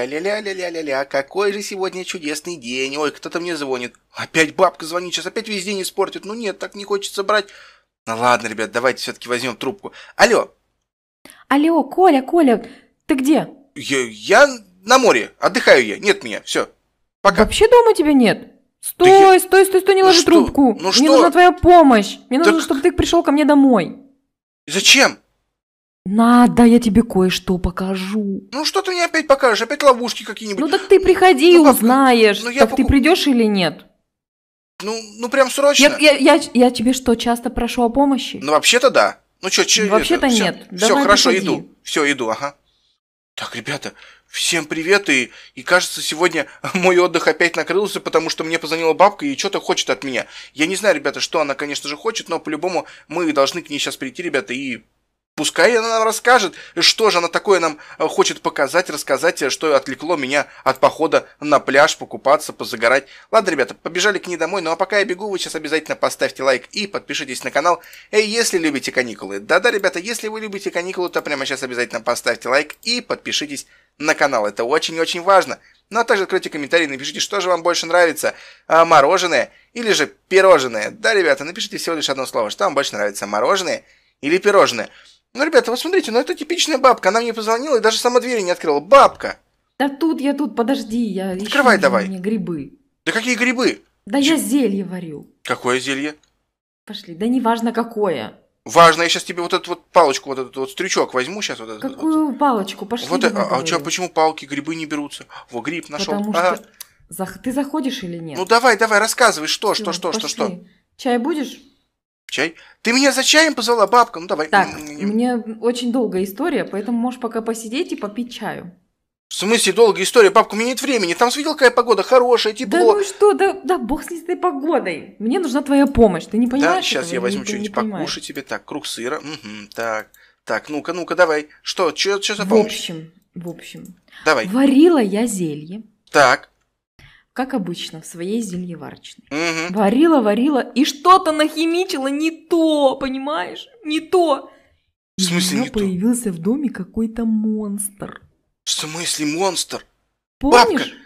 Ля-ля-ля-ля-ля-ля-ля, какой же сегодня чудесный день. Ой, кто-то мне звонит. Опять бабка звонит, сейчас опять весь день испортит. Ну нет, так не хочется брать. Ну ладно, ребят, давайте все-таки возьмем трубку. Алло. Алло, Коля, Коля, ты где? Я, я на море, отдыхаю я, нет меня, все. Пока. Вообще дома тебя нет? Стой, да я... стой, стой, стой, не ну ложи что? трубку. Ну Мне что? нужна твоя помощь. Мне так... нужно, чтобы ты пришел ко мне домой. Зачем? Надо, я тебе кое-что покажу. Ну что ты мне опять покажешь? Опять ловушки какие-нибудь? Ну так ты приходи ну, ну узнаешь, ну, ну, так покуп... ты придешь или нет. Ну, ну прям срочно. Я, я, я, я тебе что, часто прошу о помощи? Ну вообще-то да. Ну что, че, Вообще-то это? нет. Все, все хорошо, приходи. иду. Все, иду, ага. Так, ребята, всем привет, и, и кажется, сегодня мой отдых опять накрылся, потому что мне позвонила бабка и что-то хочет от меня. Я не знаю, ребята, что она, конечно же, хочет, но по-любому мы должны к ней сейчас прийти, ребята, и Пускай она нам расскажет, что же она такое нам э, хочет показать, рассказать, э, что отвлекло меня от похода на пляж, покупаться, позагорать. Ладно, ребята, побежали к ней домой, ну а пока я бегу, вы сейчас обязательно поставьте лайк и подпишитесь на канал, Эй, если любите каникулы. Да-да, ребята, если вы любите каникулы, то прямо сейчас обязательно поставьте лайк и подпишитесь на канал, это очень-очень важно. Ну а также откройте комментарии, напишите, что же вам больше нравится, э, мороженое или же пирожное. Да, ребята, напишите всего лишь одно слово, что вам больше нравится, мороженое или пирожное. Ну, ребята, вы смотрите, ну это типичная бабка. Она мне позвонила и даже сама двери не открыла. Бабка! Да тут я тут, подожди, я Открывай ищу давай. мне грибы. Да какие грибы? Да Ч- я зелье варю. Какое зелье? Пошли, да неважно какое. Важно, я сейчас тебе вот эту вот палочку, вот этот вот стрючок возьму сейчас. Вот этот, Какую вот. палочку? Пошли. Вот, а, а говорю. чё, почему палки, грибы не берутся? Во, гриб нашел. Потому что... Зах- Ты заходишь или нет? Ну давай, давай, рассказывай, что, Всё, что, что, что, пошли. что. Чай будешь? Чай? Ты меня за чаем позвала, бабка? Ну давай. Так, мне м-м-м. очень долгая история, поэтому можешь пока посидеть и попить чаю. В смысле долгая история? Бабка, у меня нет времени. Там смотрел, какая погода хорошая, тепло. Да ну что, да, да бог с ней с этой погодой. Мне нужна твоя помощь, ты не понимаешь? Да, сейчас этого? я возьму что-нибудь покушать тебе. Так, круг сыра. Угу, так, так, ну-ка, ну-ка, давай. Что, что за помощь? В общем, в общем. Давай. Варила я зелье. Так как обычно, в своей зельеварочной. Угу. Варила, варила, и что-то нахимичила не то, понимаешь? Не то. В смысле не появился то? в доме какой-то монстр. В смысле монстр? Помнишь? Бабка!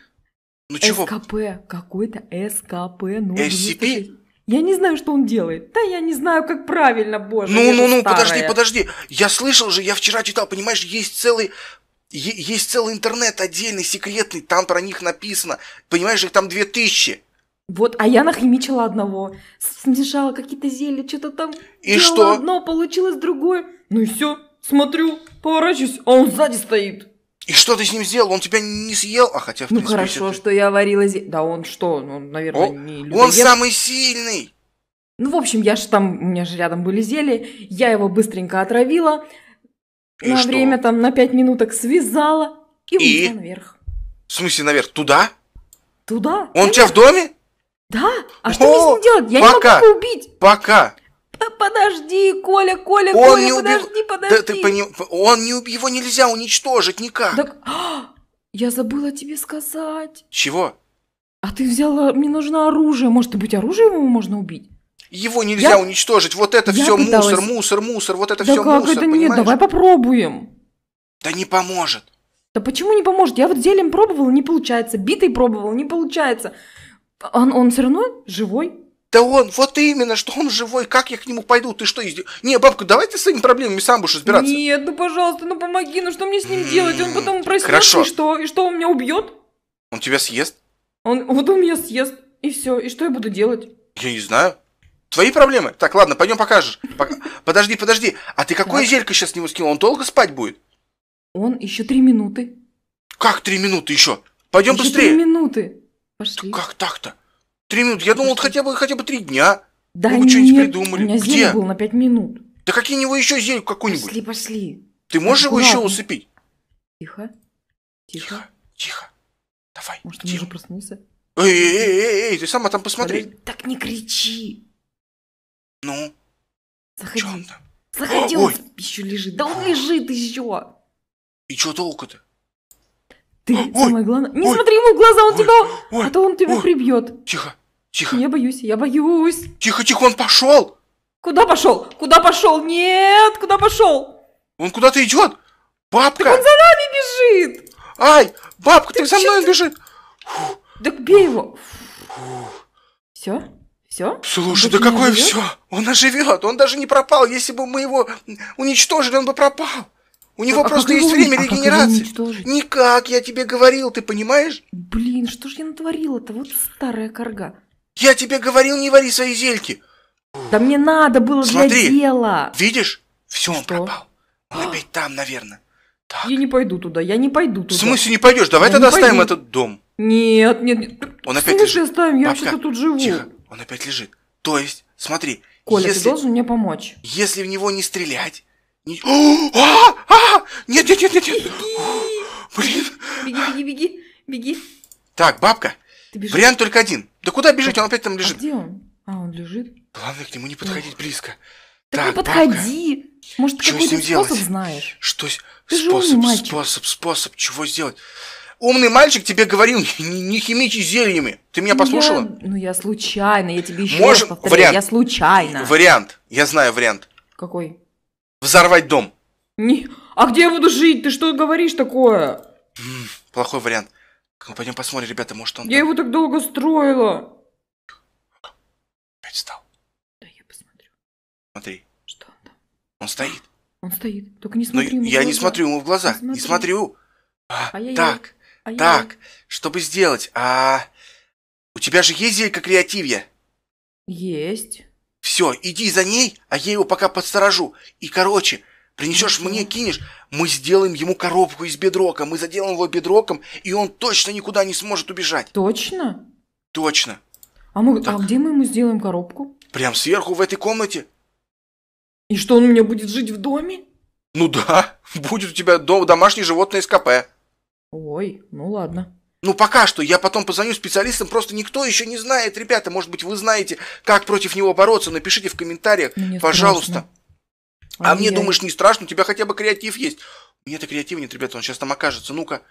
Ну чего? СКП, какой-то СКП. Ну, SCP? Я не знаю, что он делает. Да я не знаю, как правильно, боже. Ну, ну, ну, старая. подожди, подожди. Я слышал же, я вчера читал, понимаешь, есть целый есть целый интернет отдельный, секретный, там про них написано. Понимаешь, их там две тысячи. Вот, а я нахимичила одного, смешала какие-то зелья, что-то там. И что? Одно получилось другое. Ну и все, смотрю, поворачиваюсь, а он сзади стоит. И что ты с ним сделал? Он тебя не съел? А хотя, в ну, принципе, Ну хорошо, это... что я варила зелье. Да он что, ну, он, наверное, он, не людоед. Он самый сильный! Ну, в общем, я же там, у меня же рядом были зелья, я его быстренько отравила, и на что? время там на пять минуток связала и, и... унесла наверх. В смысле наверх? Туда? Туда. Он конечно. у тебя в доме? Да. А О, что мне с ним делать? Я пока, не могу его убить. Пока. Подожди, Коля, Коля, он Коля, не уби... подожди, Да, ты поним... Он не уб... его нельзя уничтожить никак. Так... А, я забыла тебе сказать. Чего? А ты взяла, мне нужно оружие. Может, быть, оружие его можно убить? Его нельзя я... уничтожить. Вот это я все пыталась... мусор, мусор, мусор. Вот это да все как мусор. Это нет, давай попробуем. Да не поможет. Да почему не поможет? Я вот зелем пробовала, не получается. Битой пробовала, не получается. Он, он все равно живой. Да он, вот именно, что он живой, как я к нему пойду, ты что, изде... Не, бабка, давай ты с своими проблемами сам будешь разбираться. Нет, ну пожалуйста, ну помоги, ну что мне с ним делать? Он потом проснется, Хорошо. и что? И что, он меня убьет? Он тебя съест? Он, вот он меня съест, и все, и что я буду делать? Я не знаю. Твои проблемы? Так, ладно, пойдем покажешь. Пока... Подожди, подожди. А ты какое так. зелье сейчас с него скинул? Он долго спать будет? Он еще три минуты. Как три минуты еще? Пойдем еще быстрее. Три минуты. Пошли. Да как так-то? Три минуты. Я Пошли. думал, хотя бы хотя бы три дня. Да Вы нет, что-нибудь придумали. У меня Где? зелье на пять минут. Да какие у него еще зелье какой-нибудь? Пошли, пошли. Ты можешь Аккуратно. его еще усыпить? Тихо. Тихо. Тихо. Давай. Может, он уже проснулся? Эй, эй, эй, эй, ты сама там посмотри. так не кричи. Ну? Заходи. Чё там? Заходи, он еще лежит. Да он лежит еще. И что толку-то? Ты, ой, самое главное, не ой, смотри ему в глаза, он ой, тебя, ой, а то он тебя ой, прибьет. Тихо, тихо. Я боюсь, я боюсь. Тихо, тихо, он пошел. Куда пошел? Куда пошел? Нет, куда пошел? Он куда-то идет. Бабка. Так он за нами бежит. Ай, бабка, ты, ты за мной ты... бежит. Фу. Так бей его. Фу. Все? Все? Слушай, Бык да какое все? Он оживет, он даже не пропал. Если бы мы его уничтожили, он бы пропал. У него а просто есть время а регенерации. А Никак, я тебе говорил, ты понимаешь? Блин, что же я натворила-то? Вот старая корга. Я тебе говорил, не вари свои зельки. Да мне надо было Смотри, для дела. Видишь? Все, он пропал. Он опять там, наверное. Так. Я не пойду туда, я не пойду туда. В смысле не пойдешь? Давай я тогда оставим этот дом. Нет, нет, нет. Он опять Слушай, оставим, я вообще-то тут живу. Тихо. Он опять лежит. То есть, смотри. Коля, если, ты должен мне помочь. Если в него не стрелять... Не... А! А! Нет, нет, нет, нет, нет. Блин. Беги, беги, беги, беги. Так, бабка. Вариант только один. Да куда бежать? Он опять там а лежит. А где он? А, он лежит. Главное к нему не подходить Ох. близко. Так, так не подходи. Бабка. Может, ты какой-то способ делать? знаешь? Что? Ты способ, способ, способ. Чего сделать? умный мальчик тебе говорил, не, не химичи зельями. Ты меня послушала? Я, ну, я случайно, я тебе еще Можем... раз повторяю, вариант. я случайно. Вариант, я знаю вариант. Какой? Взорвать дом. Не... А где я буду жить? Ты что говоришь такое? М-м, плохой вариант. Ну, пойдем посмотрим, ребята, может он... Я там... его так долго строила. Опять встал. Да, я посмотрю. Смотри. Что он там? Он стоит. Он стоит. Только не ну, смотри Но ему я в глаза. не смотрю ему в глаза. Не, смотри. не смотрю. А, а так. А так, я... чтобы сделать, а... У тебя же есть зелье креативья? Есть. Все, иди за ней, а я его пока подсторожу. И, короче, принесешь мне, кинешь, мы сделаем ему коробку из бедрока, мы заделаем его бедроком, и он точно никуда не сможет убежать. Точно? Точно. А, мы, так. а где мы ему сделаем коробку? Прям сверху в этой комнате. И что, он у меня будет жить в доме? Ну да, будет у тебя дом, домашнее животное из КП. Ой, ну ладно. Ну, пока что. Я потом позвоню специалистам. Просто никто еще не знает. Ребята, может быть, вы знаете, как против него бороться. Напишите в комментариях, ну, не пожалуйста. А, а мне, я... думаешь, не страшно? У тебя хотя бы креатив есть. У меня то креатив нет, ребята. Он сейчас там окажется. Ну-ка,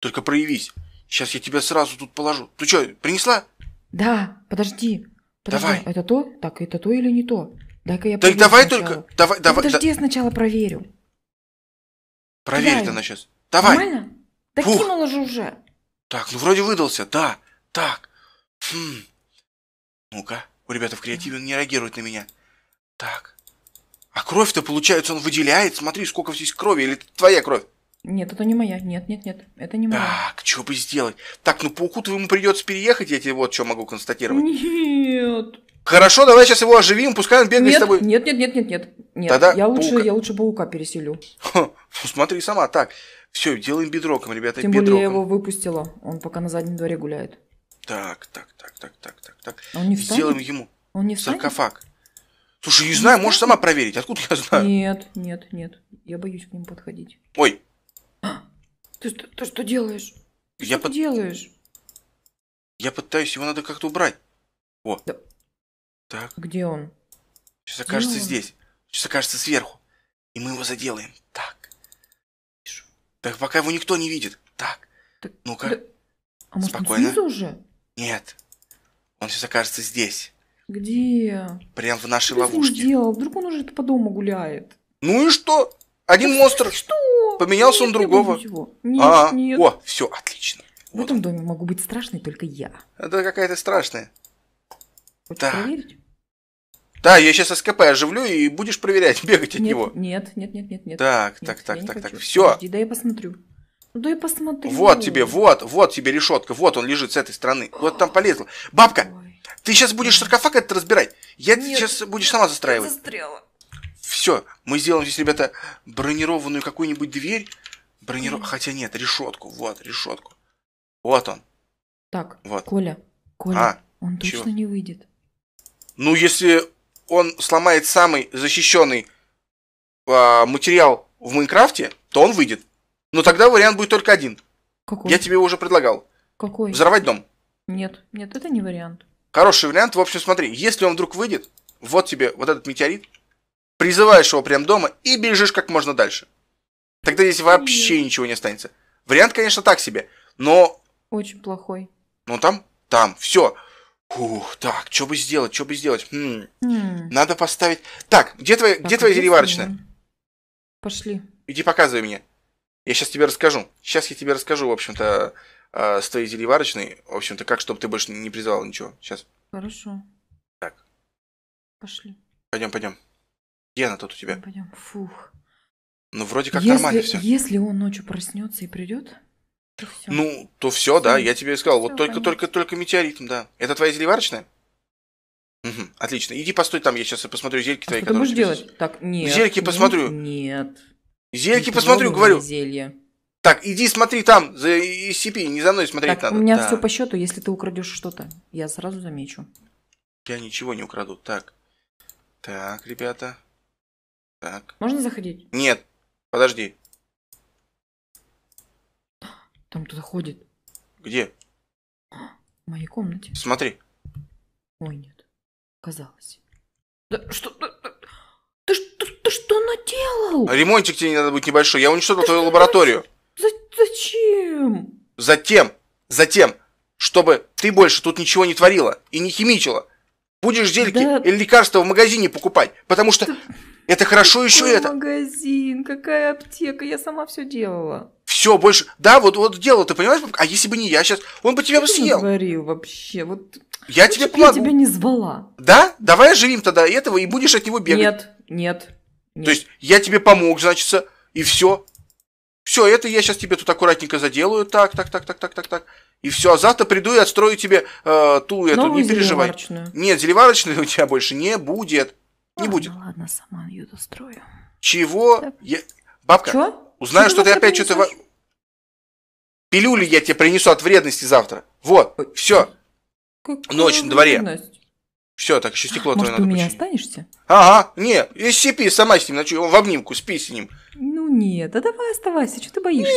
только проявись. Сейчас я тебя сразу тут положу. Ты что, принесла? Да, подожди. подожди. Давай. Это то? Так, это то или не то? Дай-ка я Так давай сначала. только. Давай, давай. подожди, да... я сначала проверю. Проверь это она сейчас. Давай. Нормально? Да Фух. кинула же уже. Так, ну вроде выдался, да. Так. Хм. Ну-ка, у ребята в креативе он не реагирует на меня. Так. А кровь-то, получается, он выделяет. Смотри, сколько здесь крови. Или это твоя кровь? Нет, это не моя. Нет, нет, нет. Это не моя. Так, что бы сделать? Так, ну пауку твоему придется переехать, я тебе вот что могу констатировать. Нет. Хорошо, давай сейчас его оживим, пускай он бегает нет, с тобой. Нет, нет, нет, нет, нет. нет. Тогда я лучше, паука... я лучше паука переселю. Ха, ну, смотри сама, так. Все, делаем бедроком, ребята. Тем бедроком. более я его выпустила. Он пока на заднем дворе гуляет. Так, так, так, так, так, так, так. А он не встанет? Сделаем ему он не встанет? саркофаг. Слушай, не знаю, можешь сама проверить. Откуда я знаю? Нет, нет, нет. Я боюсь к ним подходить. Ой. А, ты, что, ты что делаешь? Ты я что под... ты делаешь? Я пытаюсь, его надо как-то убрать. О. Да. Так. Где он? Сейчас окажется Где он? здесь. Сейчас окажется сверху. И мы его заделаем. Так пока его никто не видит. Так, так ну-ка. Да... А может, Спокойно. он уже? Нет, он сейчас окажется здесь. Где? Прям в нашей что ловушке. Что сделал? Вдруг он уже по дому гуляет. Ну и что? Один да монстр. Что? Поменялся нет, он другого. Нет, а, -а, -а. нет. О, все, отлично. В вот этом он. доме могу быть страшной только я. Это какая-то страшная. Хочешь так. проверить? Да, я сейчас СКП оживлю и будешь проверять, бегать от нет, него. Нет, нет, нет, нет, нет. Так, нет, так, так, так, так, все. Подожди, да я посмотрю. Да я посмотрю. Вот тебе, вот, вот тебе решетка, вот он лежит с этой стороны. Вот там полезла. Бабка, Ой. ты сейчас будешь саркофаг это разбирать. Я нет, сейчас будешь сама застраивать. Застряла. Все, мы сделаем здесь, ребята, бронированную какую-нибудь дверь. Брониров... Mm. Хотя нет, решетку, вот, решетку. Вот он. Так, вот. Коля, Коля, а, он точно чего? не выйдет. Ну, если он сломает самый защищенный э, материал в Майнкрафте, то он выйдет. Но тогда вариант будет только один. Какой? Я тебе его уже предлагал. Какой? Взорвать дом. Нет, нет, это не вариант. Хороший вариант. В общем, смотри, если он вдруг выйдет, вот тебе вот этот метеорит, призываешь его прямо дома и бежишь как можно дальше. Тогда здесь вообще нет. ничего не останется. Вариант, конечно, так себе, но... Очень плохой. Ну там, там, все. Фух, так, что бы сделать, что бы сделать? Хм. М. Надо поставить... Так, где твоя, где твоя дереварочная? Пошли. Иди показывай мне. Я сейчас тебе расскажу. Сейчас я тебе расскажу, в общем-то, э, с твоей зельеварочной, в общем-то, как, чтобы ты больше не призывал ничего. Сейчас. Хорошо. Так. Пошли. Пойдем, пойдем. Где она тут у тебя? Пойдем. Фух. Ну, вроде как если, нормально все. Если он ночью проснется и придет, все. Ну, то все, да, я тебе сказал. вот только, только, только метеоритм, да. Это твоя зельеварочная? Угу, отлично. Иди постой там, я сейчас посмотрю зельки а твои, что которые. Ты будешь делать? Так, нет. Зельки нет, ну, посмотрю. Нет. Зельки не посмотрю, говорю. Зелье. Так, иди смотри там, за SCP, не за мной смотреть так, надо. У меня да. все по счету, если ты украдешь что-то, я сразу замечу. Я ничего не украду. Так. Так, ребята. Так. Можно заходить? Нет. Подожди. Там кто-то ходит. Где? В моей комнате. Смотри. Ой, нет. Казалось. Да что? Да, да, ты, ты, ты что наделал? А ремонтик тебе не надо быть небольшой. Я уничтожил ты твою лабораторию. За, зачем? Затем, затем, чтобы ты больше тут ничего не творила и не химичила. Будешь зельки да... или лекарства в магазине покупать, потому что это хорошо Какой еще магазин? это. Магазин, какая аптека, я сама все делала. Все, больше. Да, вот, вот дело, ты понимаешь? А если бы не я сейчас, он бы тебя бы съел. Не говорил вообще, вот. Я тебе помогу. Я тебя не звала. Да? Давай оживим тогда этого и будешь от него бегать. Нет, нет. нет. То есть я тебе помог, значит, и все. Все, это я сейчас тебе тут аккуратненько заделаю, так, так, так, так, так, так, так. И все, а завтра приду и отстрою тебе э, ту эту, Новую не переживай. Нет, зелеварочной у тебя больше не будет. Не ладно, будет. Ладно, сама ее дострою. Чего? Я... Бабка, Чё? узнаю, что, что ты опять что-то пилюли я тебе принесу от вредности завтра. Вот, все. Ночь на дворе. Все, так еще стекло Может, твое надо. Ты у меня починить. останешься? Ага, не, сипи, сама с ним ночью, в обнимку, спи с ним. Ну нет, да давай оставайся, что ты боишься?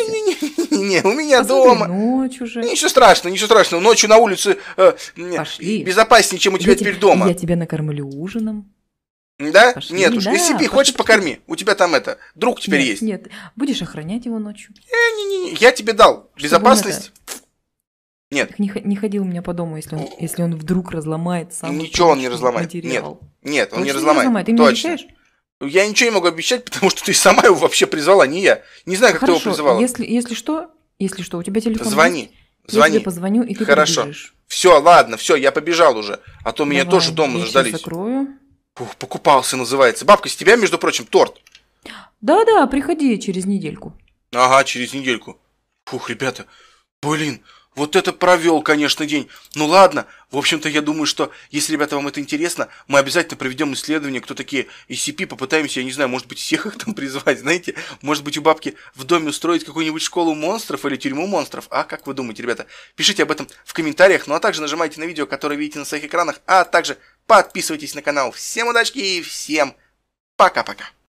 Не-не-не, у меня Посмотри, дома. ночь уже. Ничего страшного, ничего страшного, ночью на улице э, Пошли. безопаснее, чем у тебя я теперь тебя, дома. Я тебя накормлю ужином. Да? Пошли. Нет уж. Да, Если хочешь, покорми. У тебя там это, друг теперь нет, есть. Нет, будешь охранять его ночью. не, не, не. Я тебе дал Чтобы безопасность. Это... Нет. Так не, не ходил у меня по дому, если он, если он вдруг разломает сам. Ничего он не разломает. Материал. Нет, нет, он не разломает. Не разломает. Ты мне обещаешь? Я ничего не могу обещать, потому что ты сама его вообще призвала, а не я. Не знаю, как Хорошо, ты его призывала. Если, если что, если что, у тебя телефон. Звони. Есть? Звони. Я тебе позвоню, и ты Хорошо. Все, ладно, все, я побежал уже. А то Давай, меня тоже дома заждались. Я закрою покупался, называется. Бабка, с тебя, между прочим, торт. Да-да, приходи через недельку. Ага, через недельку. Фух, ребята, блин, вот это провел, конечно, день. Ну ладно, в общем-то, я думаю, что если, ребята, вам это интересно, мы обязательно проведем исследование, кто такие SCP, попытаемся, я не знаю, может быть, всех их там призвать, знаете, может быть, у бабки в доме устроить какую-нибудь школу монстров или тюрьму монстров. А как вы думаете, ребята? Пишите об этом в комментариях, ну а также нажимайте на видео, которое видите на своих экранах, а также Подписывайтесь на канал. Всем удачи и всем пока-пока.